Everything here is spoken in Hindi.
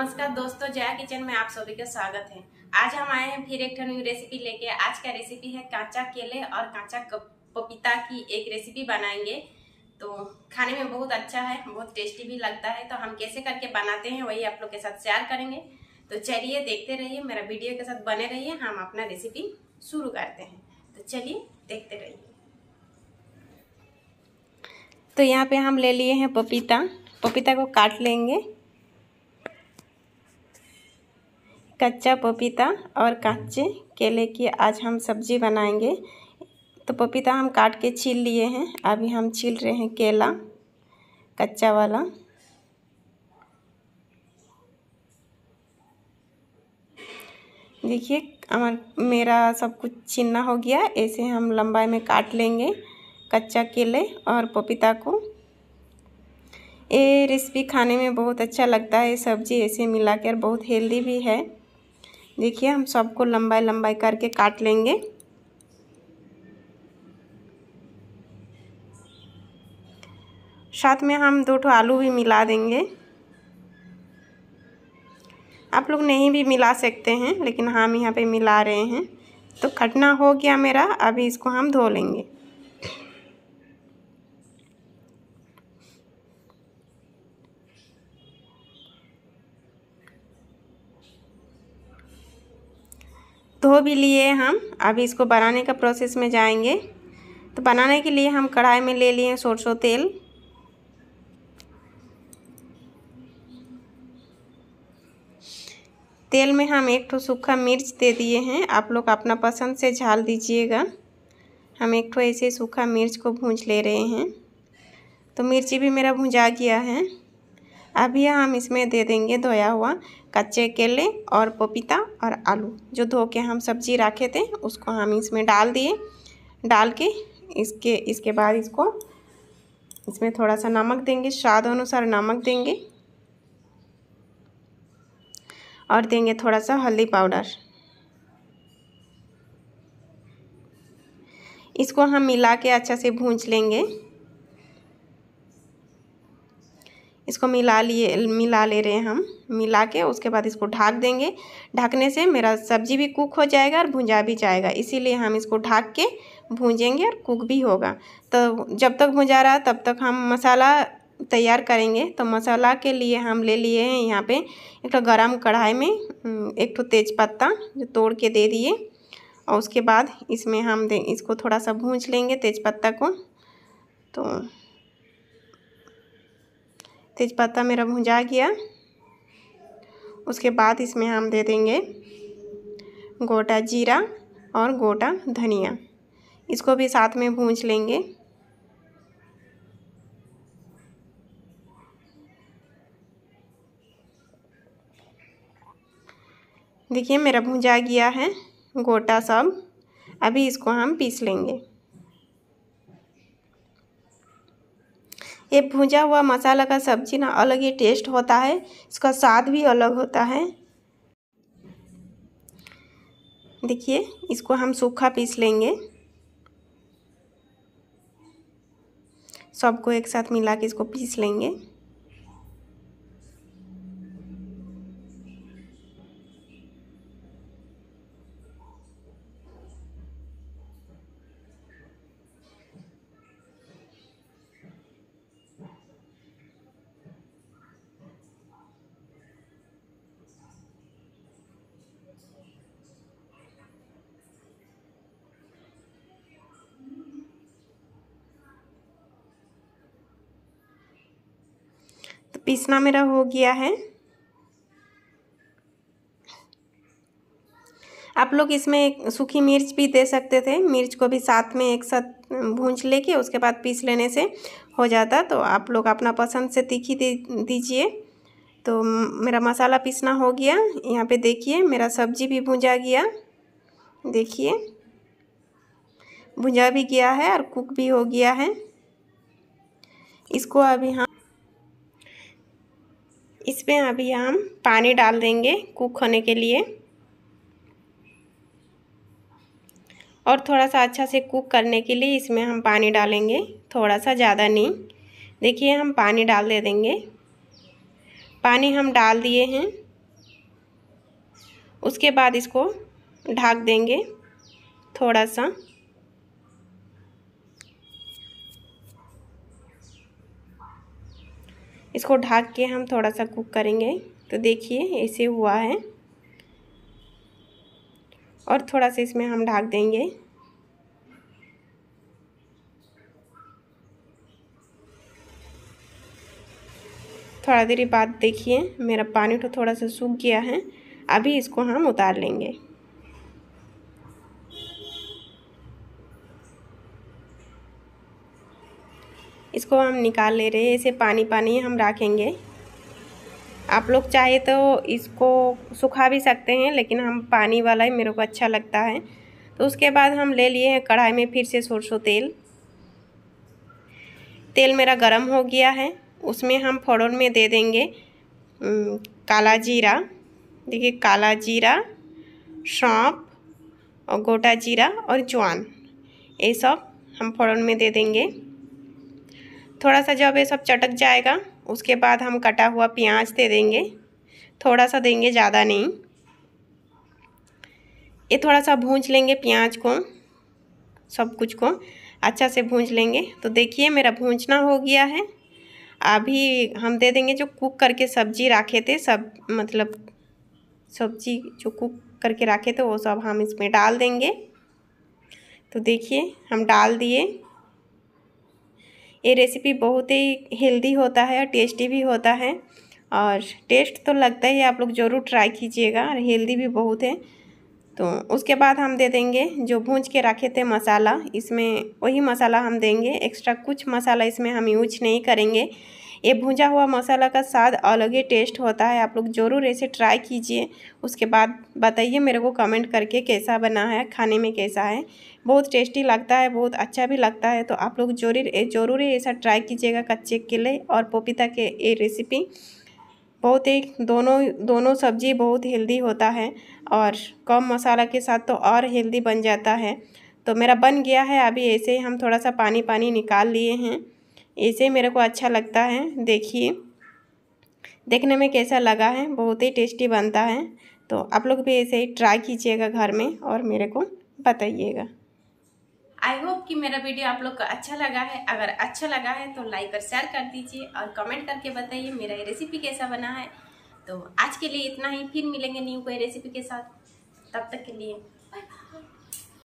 नमस्कार दोस्तों जया किचन में आप सभी का स्वागत है आज हम आए हैं फिर एक न्यू रेसिपी लेके आज का रेसिपी है कांचा केले और कांचा पपीता की एक रेसिपी बनाएंगे तो खाने में बहुत अच्छा है बहुत टेस्टी भी लगता है तो हम कैसे करके बनाते हैं वही आप लोग के साथ शेयर करेंगे तो चलिए देखते रहिए मेरा वीडियो के साथ बने रहिए हम अपना रेसिपी शुरू करते हैं तो चलिए देखते रहिए तो यहाँ पे हम ले लिए हैं पपीता पपीता को काट लेंगे कच्चा पपीता और कच्चे केले की आज हम सब्जी बनाएंगे तो पपीता हम काट के छील लिए हैं अभी हम छील रहे हैं केला कच्चा वाला देखिए मेरा सब कुछ छीनना हो गया ऐसे हम लंबाई में काट लेंगे कच्चा केले और पपीता को ये रेसिपी खाने में बहुत अच्छा लगता है सब्जी ऐसे मिलाकर बहुत हेल्दी भी है देखिए हम सबको लंबाई लंबाई करके काट लेंगे साथ में हम दो ठो आलू भी मिला देंगे आप लोग नहीं भी मिला सकते हैं लेकिन हम यहाँ पे मिला रहे हैं तो खटना हो गया मेरा अभी इसको हम धो लेंगे भी लिए हम अभी इसको बनाने का प्रोसेस में जाएंगे तो बनाने के लिए हम कढ़ाई में ले लिए सरसों तेल तेल में हम एक ठो सूखा मिर्च दे दिए हैं आप लोग अपना पसंद से झाल दीजिएगा हम एक ठो ऐसे सूखा मिर्च को भूंज ले रहे हैं तो मिर्ची भी मेरा भुंजा गया है अब यह हम इसमें दे देंगे धोया हुआ कच्चे केले और पपीता और आलू जो धो के हम सब्जी रखे थे उसको हम इसमें डाल दिए डाल के इसके इसके बाद इसको इसमें थोड़ा सा नमक देंगे स्वाद अनुसार नमक देंगे और देंगे थोड़ा सा हल्दी पाउडर इसको हम मिला के अच्छा से भूंज लेंगे इसको मिला लिए मिला ले रहे हैं हम मिला के उसके बाद इसको ढाक देंगे ढाकने से मेरा सब्जी भी कुक हो जाएगा और भुंजा भी जाएगा इसीलिए हम इसको ढाक के भूंजेंगे और कुक भी होगा तो जब तक भुंजा रहा तब तक हम मसाला तैयार करेंगे तो मसाला के लिए हम ले लिए हैं यहाँ पे एक तो गर्म कढ़ाई में एक तो तेज़पत्ता जो तोड़ के दे दिए और उसके बाद इसमें हम दे इसको थोड़ा सा भूंज लेंगे तेज़पत्ता को तो तेज़पत्ता मेरा भुंजा गया उसके बाद इसमें हम दे देंगे गोटा जीरा और गोटा धनिया इसको भी साथ में भूंज लेंगे देखिए मेरा भुंजा गया है गोटा सब अभी इसको हम पीस लेंगे भुजा हुआ मसाला का सब्जी ना अलग ही टेस्ट होता है इसका स्वाद भी अलग होता है देखिए इसको हम सूखा पीस लेंगे सबको एक साथ मिला के इसको पीस लेंगे पीसना मेरा हो गया है आप लोग इसमें एक सूखी मिर्च भी दे सकते थे मिर्च को भी साथ में एक साथ भूंज लेके उसके बाद पीस लेने से हो जाता तो आप लोग अपना पसंद से तीखी दीजिए तो मेरा मसाला पीसना हो गया यहाँ पे देखिए मेरा सब्जी भी भुंजा गया देखिए भुंजा भी गया है और कुक भी हो गया है इसको अभी हम इसमें अभी हम पानी डाल देंगे कुक होने के लिए और थोड़ा सा अच्छा से कुक करने के लिए इसमें हम पानी डालेंगे थोड़ा सा ज़्यादा नहीं देखिए हम पानी डाल दे देंगे पानी हम डाल दिए हैं उसके बाद इसको ढक देंगे थोड़ा सा इसको ढाक के हम थोड़ा सा कुक करेंगे तो देखिए ऐसे हुआ है और थोड़ा सा इसमें हम ढाक देंगे थोड़ा देर बाद देखिए मेरा पानी तो थोड़ा सा सूख गया है अभी इसको हम उतार लेंगे इसको हम निकाल ले रहे हैं इसे पानी पानी हम रखेंगे आप लोग चाहे तो इसको सुखा भी सकते हैं लेकिन हम पानी वाला ही मेरे को अच्छा लगता है तो उसके बाद हम ले लिए हैं कढ़ाई में फिर से सरसों तेल तेल मेरा गरम हो गया है उसमें हम फोड़न में दे देंगे काला जीरा देखिए काला जीरा सौंप और गोटा जीरा और ज्वान ये सब हम फोड़न में दे देंगे थोड़ा सा जब ये सब चटक जाएगा उसके बाद हम कटा हुआ प्याज दे देंगे थोड़ा सा देंगे ज़्यादा नहीं ये थोड़ा सा भूंज लेंगे प्याज को सब कुछ को अच्छा से भूंज लेंगे तो देखिए मेरा भूंजना हो गया है अभी हम दे देंगे जो कुक करके सब्जी रखे थे सब मतलब सब्जी जो कुक करके रखे थे वो सब हम इसमें डाल देंगे तो देखिए हम डाल दिए ये रेसिपी बहुत ही हेल्दी होता है और टेस्टी भी होता है और टेस्ट तो लगता ही आप लोग ज़रूर ट्राई कीजिएगा और हेल्दी भी बहुत है तो उसके बाद हम दे देंगे जो भूंज के रखे थे मसाला इसमें वही मसाला हम देंगे एक्स्ट्रा कुछ मसाला इसमें हम यूज नहीं करेंगे ये भुंजा हुआ मसाला का स्वाद अलग ही टेस्ट होता है आप लोग ज़रूर ऐसे ट्राई कीजिए उसके बाद बताइए मेरे को कमेंट करके कैसा बना है खाने में कैसा है बहुत टेस्टी लगता है बहुत अच्छा भी लगता है तो आप लोग जरूर ज़रूर ऐसा ट्राई कीजिएगा कच्चे केले और पपीता के ये रेसिपी बहुत ही दोनों दोनों सब्जी बहुत हेल्दी होता है और कम मसाला के साथ तो और हेल्दी बन जाता है तो मेरा बन गया है अभी ऐसे ही हम थोड़ा सा पानी पानी निकाल लिए हैं ऐसे मेरे को अच्छा लगता है देखिए देखने में कैसा लगा है बहुत ही टेस्टी बनता है तो आप लोग भी ऐसे ही ट्राई कीजिएगा घर में और मेरे को बताइएगा आई होप कि मेरा वीडियो आप लोग को अच्छा लगा है अगर अच्छा लगा है तो लाइक और शेयर कर दीजिए और कमेंट करके बताइए मेरा ये रेसिपी कैसा बना है तो आज के लिए इतना ही फिर मिलेंगे न्यू कोई रेसिपी के साथ तब तक के लिए